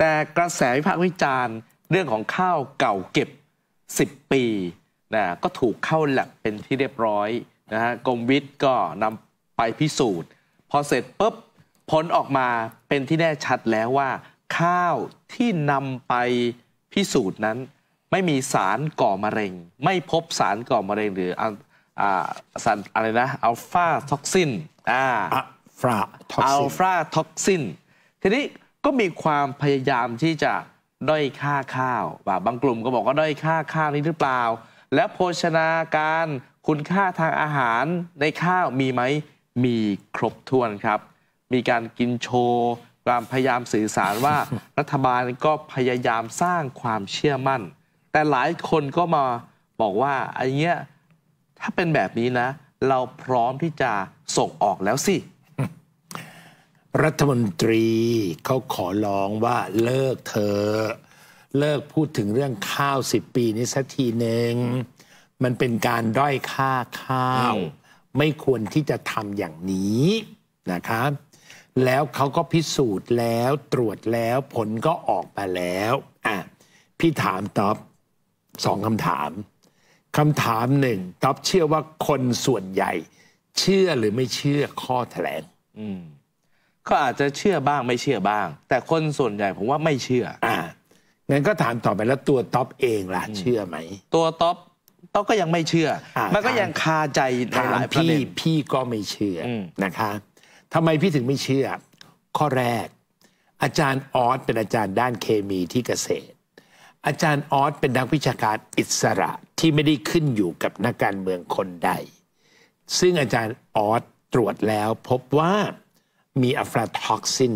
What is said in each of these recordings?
แต่กระแสวิพากษ์วิจารณ์ เรื่องของข้าวเก่าเก็บ 10 ปีนะก็ถูกเข้าหลักเป็นที่เรียบร้อยนะฮะกรมวิทย์ก็นำไปพิสูจน์ พอเสร็จปุ๊บผลออกมาเป็นที่แน่ชัดแล้วว่าข้าวที่นำไปพิสูจน์นั้น ไม่มีสารก่อมะเร็ง ไม่พบสารก่อมะเร็ง หรือสารอะไรนะอัลฟาท็อกซินอ่าอัลฟาท็อกซินทีนี้ก็มีความพยายามที่จะด้อยค่าข้าวบางกลุ่มก็บอกว่าด้อยค่าข้าวนี้หรือเปล่า แล้วโภชนาการคุณค่าทางอาหารในข้าวมีไหมมีครบถ้วนครับ มีการกินโชว์ความพยายามสื่อสารว่ารัฐบาลก็พยายามสร้างความเชื่อมั่น แต่หลายคนก็มาบอกว่าไอ้เนี้ยถ้าเป็นแบบนี้นะ เราพร้อมที่จะส่งออกแล้วสิรัฐมนตรีเขาขอร้องว่าเลิกเธอ เลิกพูดถึงเรื่องข้าวสิบปีนี้สักทีหนึ่งมันเป็นการด้อยค่าข้าว ไม่ควรที่จะทำอย่างนี้นะครับแล้วเขาก็พิสูจน์แล้วตรวจแล้วผลก็ออกมาแล้วอ่ะพี่ถามท็อปสองคำถามคำถามหนึ่งท็อปเชื่อว่าคนส่วนใหญ่ เชื่อหรือไม่เชื่อข้อแถลงก็อาจจะเชื่อบ้างไม่เชื่อบ้าง แต่คนส่วนใหญ่ผมว่าไม่เชื่ออ่างั้นก็ถามต่อไปแล้วตัวท็อปเองล่ะ เชื่อไหมตัวท็อปต้องก็ยังไม่เชื่อมันก็ยังคาใจในหลายประเด็นพี่ก็ไม่เชื่ออนะคะทำไมพี่ถึงไม่เชื่อข้อแรก อาจารย์ออสเป็นอาจารย์ด้านเคมีที่เกษตร อาจารย์ออสเป็นนักวิชาการอิสระที่ไม่ได้ขึ้นอยู่กับนักการเมืองคนใด ซึ่งอาจารย์ออสตรวจแล้วพบว่ามีอะฟลาท็อกซิน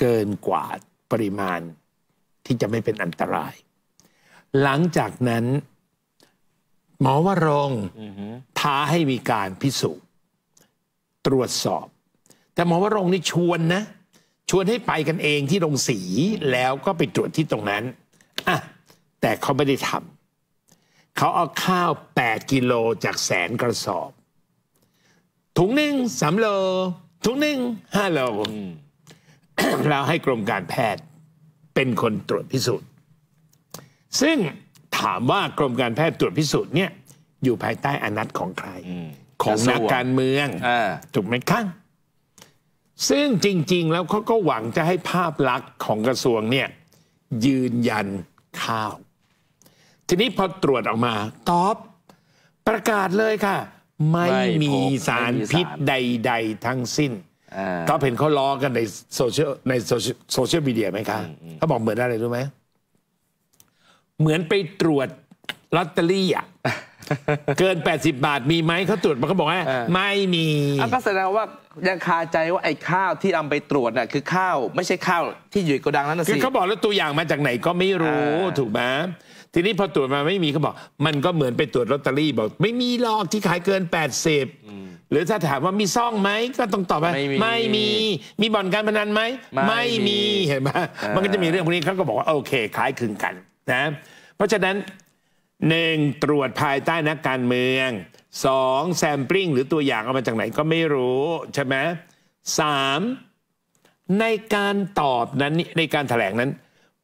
เกินกว่าปริมาณ ที่จะไม่เป็นอันตราย หลังจากนั้น หมอวรง ท้าให้มีการพิสูจน์ ตรวจสอบ แต่หมอวรงนี่ชวนนะ ชวนให้ไปกันเองที่โรงสีแล้วก็ไปตรวจที่ตรงนั้นอ่ะแต่เขาไม่ได้ทำเขาเอาข้าว 8กิโลจากแสนกระสอบถุงหนึ่งสำโลทุกหนึ่งห้าเราเราให้กรมการแพทย์เป็นคนตรวจพิสูจน์ ซึ่งถามว่ากรมการแพทย์ตรวจพิสูจน์เนี่ย อยู่ภายใต้อนัตของใคร ของนักการเมืองอถูกไหมครับซึ่งจริง ๆ แล้วเขาก็หวังจะให้ภาพลักษณ์ของกระทรวงเนี่ย ยืนยันข้าว ทีนี้พอตรวจออกมา ตอบประกาศเลยค่ะไม่มีสารพิษใด ๆทั้งสิ้นก็เห็นเขาล้อกันในโซเชียลในโซเชียลมีเดียไหมคะ เขาบอกเหมือนอะไรรู้ไหม เหมือนไปตรวจลอตเตอรี่อ่ะ เกิน80 บาทมีไหมเขาตรวจมันก็บอกว่าไม่มีก็แสดงว่ายังคาใจว่าไอ้ข้าวที่เอาไปตรวจน่ะคือข้าว ไม่ใช่ข้าวที่อยู่กระดังนั้นสิคือเขาบอกแล้วตัวอย่างมาจากไหนก็ไม่รู้ถูกไหมทีนี้พอตรวจมาไม่มีเขาบอกมันก็เหมือนไปตรวจลอตเตอรี่บอกไม่มีหรอกที่ขายเกิน80หรือถ้าถามว่ามีซ่องไหมก็ต้องตอบว่าไม่มีไม่มีมีบ่อนการพนันไหมไม่มีเห็นไหมมันก็จะมีเรื่องพวกนี้เขาก็บอกว่าโอเคขายคืนกันนะเพราะฉะนั้นหนึ่งตรวจภายใต้นักการเมืองสองแซมปลิ้งหรือตัวอย่างเอามาจากไหนก็ไม่รู้ใช่ไหมสามในการตอบนั้นในการถแถลงนั้น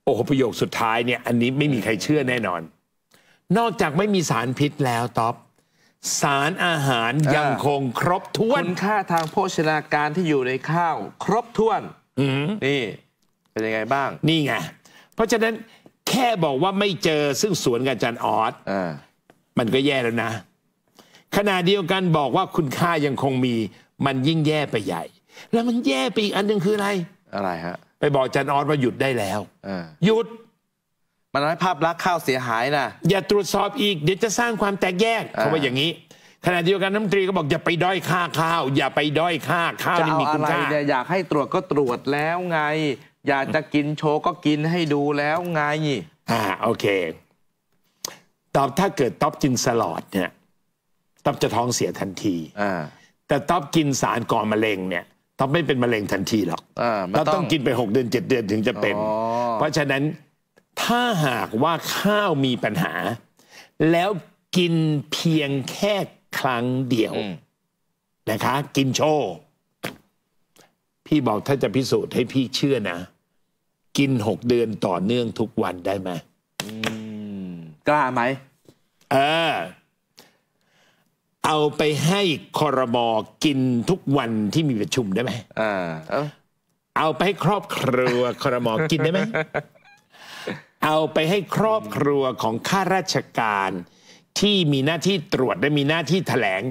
โอ้โหประโยคสุดท้ายเนี่ยอันนี้ไม่มีใครเชื่อแน่นอน นอกจากไม่มีสารพิษแล้วท็อปสารอาหารยังคงครบถ้วน คุณค่าทางโภชนาการที่อยู่ในข้าว ครบถ้วนนี่เป็นยังไงบ้าง นี่ไง เพราะฉะนั้นแค่บอกว่าไม่เจอซึ่งสวนกับจันออสมันก็แย่แล้วนะ ขณะเดียวกันบอกว่าคุณค่ายังคงมี มันยิ่งแย่ไปใหญ่ แล้วมันแย่ไปอีกอันหนึ่งคืออะไรอะไรฮะไปบอกจันออสว่าหยุดได้แล้วหยุดมันทำให้ภาพลักษณ์ข้าวเสียหายนะ อย่าตรวจสอบอีก เดี๋ยวจะสร้างความแตกแยกเขาว่าอย่างนี้ขณะเดียวกันน้ำตรีก็บอกอย่าไปด้อยค่าข้าวอย่าไปด้อยค่าข้าวนี่มีคุณค่อยากให้ตรวจก็ตรวจแล้วไง อยากจะกินโชก็กินให้ดูแล้วไงอ่าโอเค ตอบถ้าเกิดต๊อบกินสลอดเนี่ยต๊อบจะท้องเสียทันทีแต่ต๊อบกินสารก่อมะเร็งเนี่ยต้องไม่เป็นมะเร็งทันทีหรอก เราต้องกินไป 6 เดือนเจ็ดเดือนถึงจะเป็น เพราะฉะนั้นถ้าหากว่าข้าวมีปัญหา แล้วกินเพียงแค่ครั้งเดียว นะคะ กินโชว์ พี่บอกถ้าจะพิสูจน์ให้พี่เชื่อนะ กินหกเดือนต่อเนื่องทุกวันได้ไหมกล้าไหมเออเอาไปให้คอรมอกินทุกวันที่มีประชุมได้ไหมอ่าเอาไปให้ครอบครัวคอรมอกินได้ไหม เอาไปให้ครอบครัวของข้าราชการที่มีหน้าที่ตรวจและมีหน้าที่แถลง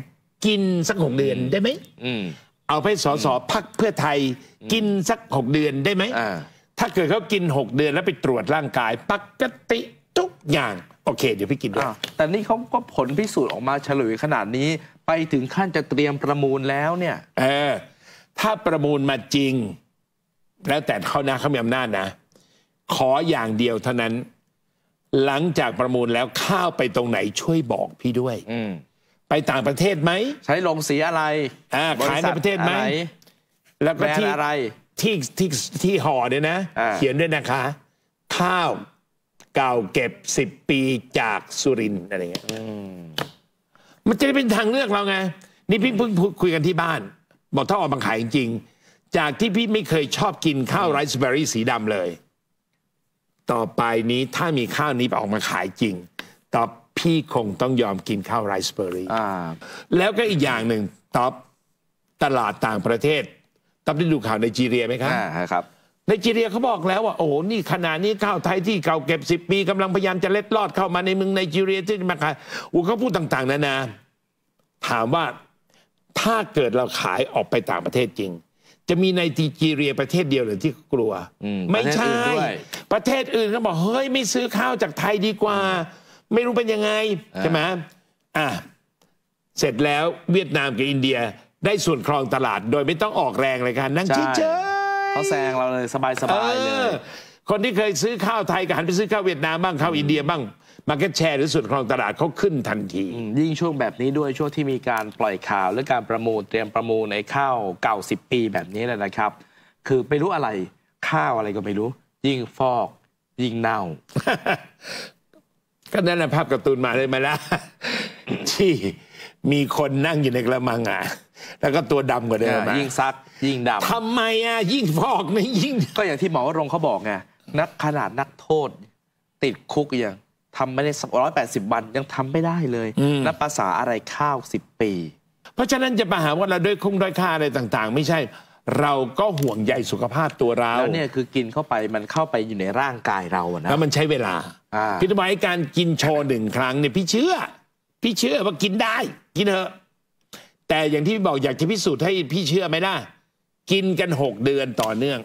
กินสักหกเดือนได้ไหมเอาไปสอสอพักเพื่อไทยกินสักหกเดือนได้ไหมถ้าเกิดเขากินหกเดือนแล้วไปตรวจร่างกายปกติทุกอย่างโอเคเดี๋ยวพี่กินด้วยแต่นี่เขาก็ผลพิสูจน์ออกมาเฉลยขนาดนี้ ไปถึงขั้นจะเตรียมประมูลแล้ว เนี่ย เออถ้าประมูลมาจริง แล้วแต่เขานะเขามีอำนาจนะ ขออย่างเดียวเท่านั้น หลังจากประมูลแล้วข้าวไปตรงไหนช่วยบอกพี่ด้วยไปต่างประเทศไหมใช้ลงสีอะไรขายในประเทศไหมแล้วก็ที่ที่ที่ที่ห่อเนี่ยนะเขียนด้วยนะคะข้าวเก่าเก็บสิบปีจากสุรินอะไรเงี้ยมันจะได้เป็นทางเลือกเราไง นี่ พี่เพิ่งคุยกันที่บ้าน บอกถ้าออกมาขายจริง จากที่พี่ไม่เคยชอบกินข้าวไรซ์เบอร์รี่ สีดำเลย ต่อไปนี้ถ้ามีข้าวนี้ออกมาขายจริงต่อพี่คงต้องยอมกินข้าวไรซ์เบอร์รี่แล้วก็อีกอย่างหนึ่งต่อตลาดต่างประเทศต๊อบได้ดูข่าวในจีเรียไหมครับครับในจีเรียเขาบอกแล้วว่าโอ้โหนี่ขณะนี้ข้าวไทยที่เก่าเก็บสิบปีกำลังพยายามจะเล็ดลอดเข้ามาในเมืองในจีเรียที่มาขายอูเขาพูดต่าง ๆนานา ถามว่าถ้าเกิดเราขายออกไปต่างประเทศจริง จะมีในจีจีเรียประเทศเดียวหรือที่กลัวไม่ใช่ ประเทศอื่นเขาบอกเฮ้ยไม่ซื้อข้าวจากไทยดีกว่า ไม่รู้เป็นยังไงใช่ไหมอ่ะเสร็จแล้วเวียดนามกับอินเดียได้ส่วนครองตลาด โดยไม่ต้องออกแรงเลยกันนั่งเฉยเขาแซงเราเลยสบายสบายเลย คนที่เคยซื้อข้าวไทยกับหันไปซื้อข้าวเวียดนามบ้างข้าวอินเดียบ้างมาร์เก็ตแชร์หรือส่วนองตลาดเขาขึ้นทันทียิ่งช่วงแบบนี้ด้วยช่วงที่มีการปล่อยข่าว และการประมูลเตรียมประมูลในข้าวเก่า10ปีแบบนี้แหละนะครับ คือไม่รู้อะไร ข้าวอะไรก็ไม่รู้ ยิ่งฟอก ยิ่งเน่าก็นั่นแหละภาพการ์ตูนมาเลยมาแล้วที่มีคนนั่งอยู่ในกระมังอ่ะแล้วก็ตัวดำกว่าเดิมยิ่งซัก ยิ่งดำทำไมอ่ะยิ่งฟอกไม่ยิ่ง ก็อย่างที่หมอวรงเขาบอกไงนักขนาดนักโทษ ติดคุกยังทำไม่ได้สักร้อยแปดสิบวัน ยังทำไม่ได้เลยนับภาษาอะไรข้าวสิบปี เพราะฉะนั้นจะมาหาว่าเราด้วยคุ้มด้วยค่าอะไรต่างๆ ไม่ใช่เราก็ห่วงใยสุขภาพตัวเรา แล้วเนี่ยคือกินเข้าไปมันเข้าไปอยู่ในร่างกายเรานะแล้วมันใช้เวลาพิจารณาการกินโชว์หนึ่งครั้งเนี่ยพี่เชื่อพี่เชื่อว่ากินได้กินเถอะแต่อย่างที่บอก อยากจะพิสูจน์ให้พี่เชื่อไหมนะกินกันหกเดือนต่อเนื่อง